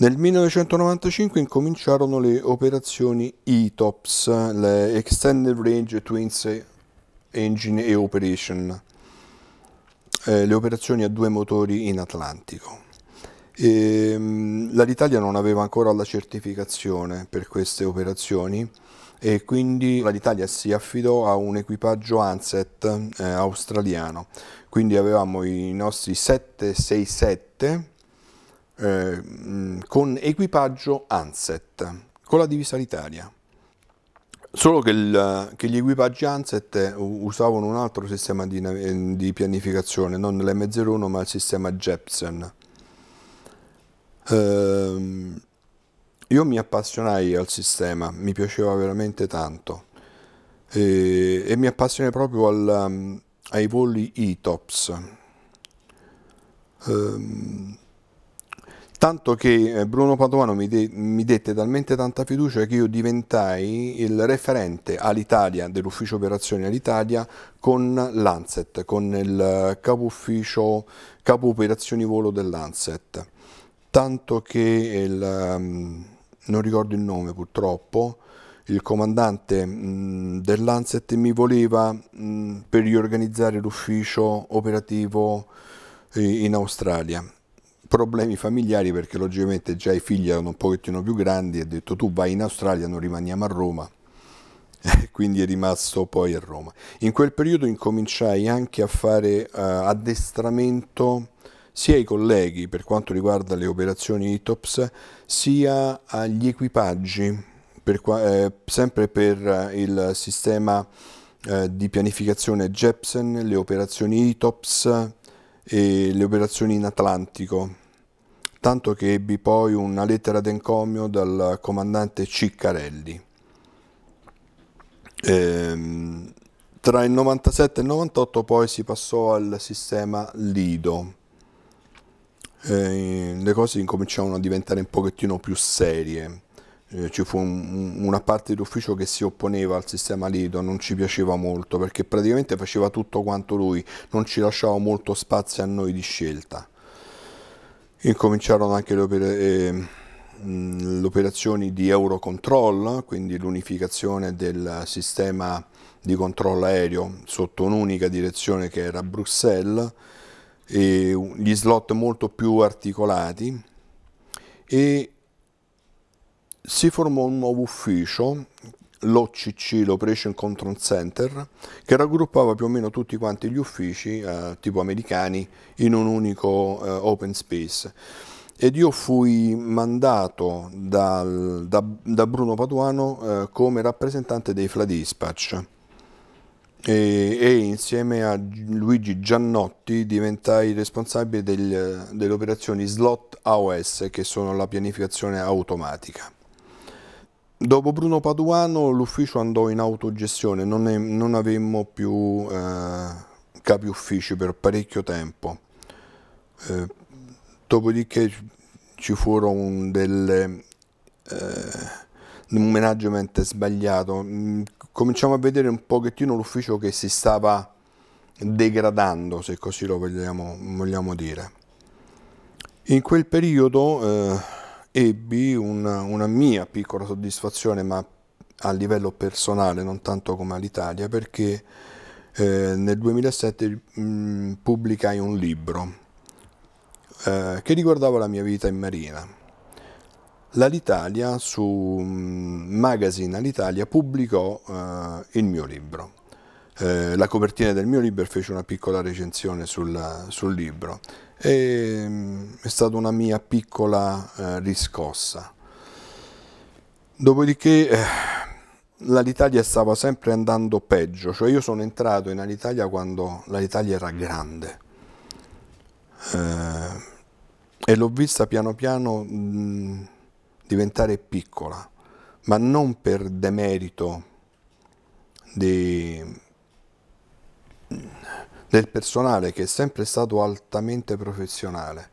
Nel 1995 incominciarono le operazioni ETOPS, le Extended Range Twins Engine e Operation, eh, le operazioni a due motori in Atlantico. E, ehm, L'Italia non aveva ancora la certificazione per queste operazioni e quindi l'Italia si affidò a un equipaggio Anset eh, australiano, quindi avevamo i nostri 767 eh, mm, con equipaggio Anset, con la divisa sanitaria. Solo che, il, che, gli equipaggi Anset usavano un altro sistema di, di pianificazione, non l'M01 ma il sistema Jepsen. Eh, io mi appassionai al sistema, mi piaceva veramente tanto e, e mi appassionai proprio al, ai voli ETOPS. Eh, Tanto che eh, Bruno Padovano mi, de mi, dette talmente tanta fiducia che io diventai il referente all'Italia, dell'ufficio operazioni all'Italia, con l'Anset, con il capo ufficio, capo operazioni volo dell'Anset. Tanto che, il, mm, non ricordo il nome purtroppo, il comandante mm, dell'Anset mi voleva mh, mm, per riorganizzare l'ufficio operativo eh, in Australia problemi familiari perché logicamente già i figli erano un pochettino più grandi e ha detto tu vai in Australia, non rimaniamo a Roma, quindi è rimasto poi a Roma. In quel periodo incominciai anche a fare uh, addestramento sia ai colleghi per quanto riguarda le operazioni ITOPS, sia agli equipaggi, per, eh, sempre per eh, il sistema eh, di pianificazione Jepsen, le operazioni ITOPS, e le operazioni in Atlantico, tanto che ebbi poi una lettera d'encomio dal comandante Ciccarelli. Ehm, tra il 97 e il 98 poi si passò al sistema Lido. Ehm, le cose incominciavano a diventare un pochettino più serie eh, ci fu un, una parte dell'ufficio che si opponeva al sistema Lido, non ci piaceva molto perché praticamente faceva tutto quanto lui, non ci lasciava molto spazio a noi di scelta. Incominciarono anche le operazioni eh, le operazioni di Eurocontrol, quindi l'unificazione del sistema di controllo aereo sotto un'unica direzione che era Bruxelles, gli slot molto più articolati e si formò un nuovo ufficio, l'OCC, l'Operation Control Center, che raggruppava più o meno tutti quanti gli uffici eh, tipo americani in un unico eh, open space. Ed io fui mandato dal, da, da, Bruno Paduano eh, come rappresentante dei FLA Dispatch. E, e, insieme a Luigi Giannotti diventai responsabile del, delle operazioni slot AOS che sono la pianificazione automatica. Dopo Bruno Paduano l'ufficio andò in autogestione, non, è, non avemmo più eh, capi uffici per parecchio tempo. Eh, dopodiché ci furono delle, eh, un management sbagliato. Mm, cominciamo a vedere un pochettino l'ufficio che si stava degradando, se così lo vogliamo, vogliamo dire. In quel periodo... Eh, ebbi una, una mia piccola soddisfazione, ma a livello personale, non tanto come all'Italia, perché eh, nel 2007 mh, pubblicai un libro eh, che riguardava la mia vita in marina. L'Alitalia su mh, Magazine Alitalia pubblicò eh, il mio libro. Eh, la copertina del mio libro fece una piccola recensione sul, sul libro e mm, è stata una mia piccola eh, riscossa. Dopodiché eh, l'Alitalia stava sempre andando peggio, cioè io sono entrato in Alitalia quando l'Alitalia era grande eh, e l'ho vista piano piano mh, mm, diventare piccola, ma non per demerito di mm, del personale che è sempre stato altamente professionale,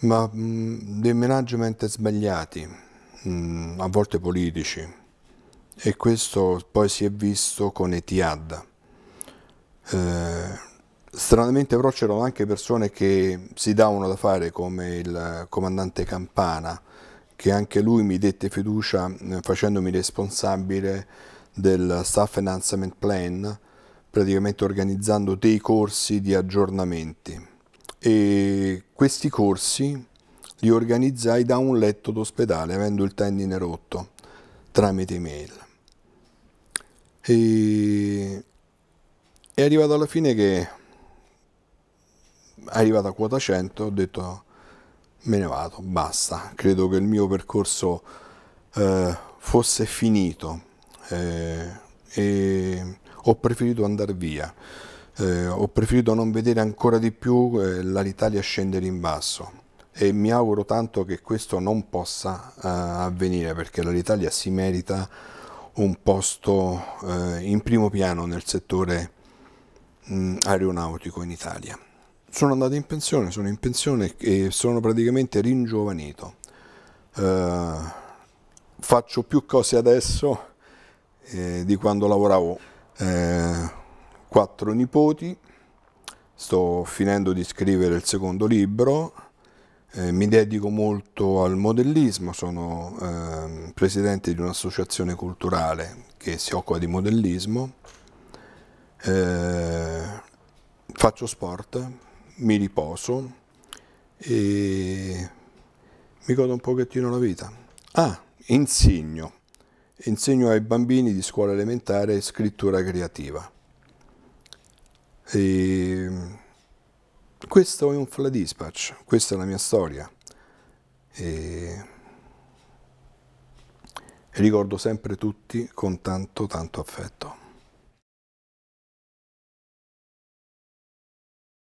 ma mm, dei management sbagliati, mm, a volte politici, e questo poi si è visto con Etihad. Eh, stranamente però c'erano anche persone che si davano da fare come il comandante Campana, che anche lui mi dette fiducia eh, facendomi responsabile del Staff Enhancement Plan praticamente organizzando dei corsi di aggiornamenti e questi corsi li organizzai da un letto d'ospedale avendo il tendine rotto tramite email. E è arrivato alla fine che è arrivato a quota 100 ho detto me ne vado, basta, credo che il mio percorso eh, fosse finito eh, e ho preferito andare via, eh, ho preferito non vedere ancora di più eh, l'Italia scendere in basso e mi auguro tanto che questo non possa eh, avvenire perché l'Italia si merita un posto eh, in primo piano nel settore mh, mm, aeronautico in Italia. Sono andato in pensione, sono in pensione e sono praticamente ringiovanito. Uh, faccio più cose adesso eh, di quando lavoravo eh, quattro nipoti, sto finendo di scrivere il secondo libro, eh, mi dedico molto al modellismo, sono eh, presidente di un'associazione culturale che si occupa di modellismo, eh, faccio sport, mi riposo e mi godo un pochettino la vita. Ah, insegno insegno ai bambini di scuola elementare scrittura creativa. E questo è un dispatch, questa è la mia storia. E ricordo sempre tutti con tanto tanto affetto.